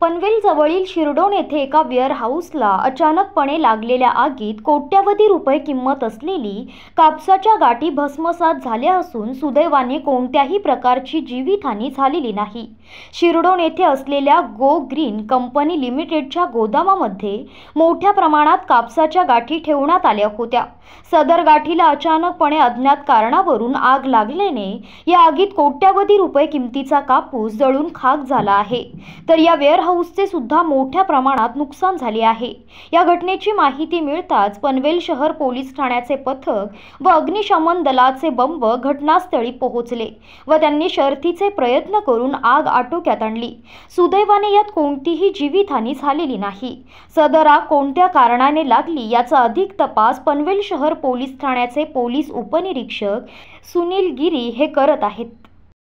पनवेलजवळील शिरडोण येथे एका वेअर हाऊसला अचानकपणे लागलेल्या आगीत कोट्यवधी रुपये किंमत असलेली कापसाच्या गाठी भस्मसात झाल्या असून सुदैवाने कोणत्याही प्रकारची जीवितहानी झालेली नाही शिरडोण येथे असलेल्या गो ग्रीन कंपनी लिमिटेडच्या गोदामामध्ये मोठ्या प्रमाणात कापसाच्या गाठी ठेवण्यात आल्या होत्या सदर गाठीला अचानकपणे अज्ञात कारणावरून आग लागल्याने या आगीत कोट्यवधी रुपये किमतीचा कापूस जळून खाक झाला आहे तर या वेअर हाऊसचे सुद्धा मोठ्या प्रमाणात नुकसान झाले आहे या घटनेची माहिती मिळताच पनवेल शहर पोलीस ठाण्याचे पथक व अग्निशमन दलाचे बंब घटनास्थळी पोहोचले व त्यांनी शर्थीचे प्रयत्न करून आग आटोक्यात आणली सुदैवाने यात कोणतीही जीवितहानी झालेली नाही सदर आग कोणत्या कारणाने लागली याचा अधिक तपास पनवेल शहर पोलीस ठाण्याचे पोलीस उपनिरीक्षक सुनील गिरी हे करत आहेत